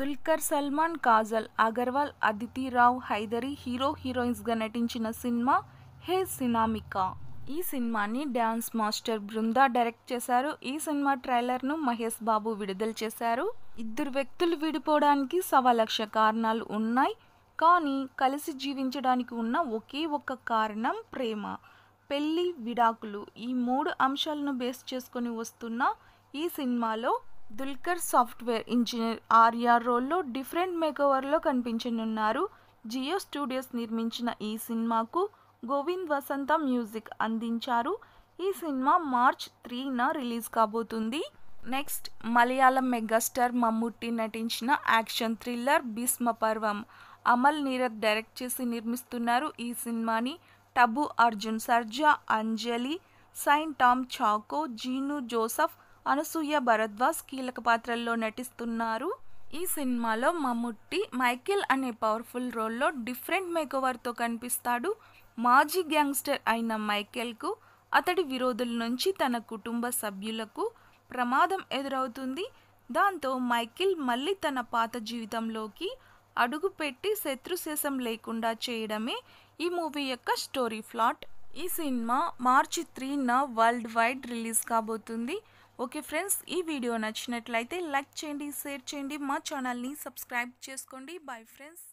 Dulquer Salmaan Kajal Aggarwal Aditi Rao Hydari hero హీరోయిన్స్గా నటించిన సినిమా హే సినామికా ఈ సినిమాని డ్యాన్స్ మాస్టర్ బృందా డైరెక్ట్ చేశారు ఈ సినిమా ట్రైలర్ను మహేష్ బాబు విడుదల చేశారు ఇద్దరు వ్యక్తులు విడిపోవడానికి సవా లక్ష కారణాలు ఉన్నాయి కానీ కలిసి జీవించడానికి ఉన్న ఒకే ఒక్క కారణం ప్రేమ పెళ్ళి విడాకులు ఈ మూడు అంశాలను బేస్ చేసుకొని వస్తున్న ఈ సినిమాలో దుల్కర్ సాఫ్ట్వేర్ ఇంజనీర్ ఆర్యా రోల్లో డిఫరెంట్ మేకోవర్లో కనిపించనున్నారు జియో స్టూడియోస్ నిర్మించిన ఈ సినిమాకు గోవింద్ వసంత మ్యూజిక్ అందించారు ఈ సినిమా మార్చ్ త్రీన రిలీజ్ కాబోతుంది నెక్స్ట్ మలయాళం మెగాస్టార్ మమ్ముట్టి నటించిన యాక్షన్ థ్రిల్లర్ భీష్మ పర్వం అమల్ నీరత్ డైరెక్ట్ చేసి నిర్మిస్తున్నారు ఈ సినిమాని టబు అర్జున్ సర్జా అంజలి సైన్ టామ్ చాకో జీను జోసఫ్ అనసూయ భరద్వాజ్ కీలక పాత్రల్లో నటిస్తున్నారు ఈ సినిమాలో మమ్ముట్టి మైకిల్ అనే పవర్ఫుల్ రోల్లో డిఫరెంట్ మేకోవర్తో కనిపిస్తాడు మాజీ గ్యాంగ్స్టర్ అయిన మైకేల్కు అతడి విరోధుల నుంచి తన కుటుంబ సభ్యులకు ప్రమాదం ఎదురవుతుంది దాంతో మైకిల్ మళ్ళీ తన పాత జీవితంలోకి అడుగుపెట్టి శత్రుశేషం లేకుండా చేయడమే ఈ మూవీ యొక్క స్టోరీ ఫ్లాట్ ఈ సినిమా మార్చి త్రీన వరల్డ్ వైడ్ రిలీజ్ కాబోతుంది ఓకే ఫ్రెండ్స్ ఈ వీడియో నచ్చినట్లయితే లైక్ చేయండి షేర్ చేయండి మా ఛానల్ని సబ్స్క్రైబ్ చేసుకోండి బాయ్ ఫ్రెండ్స్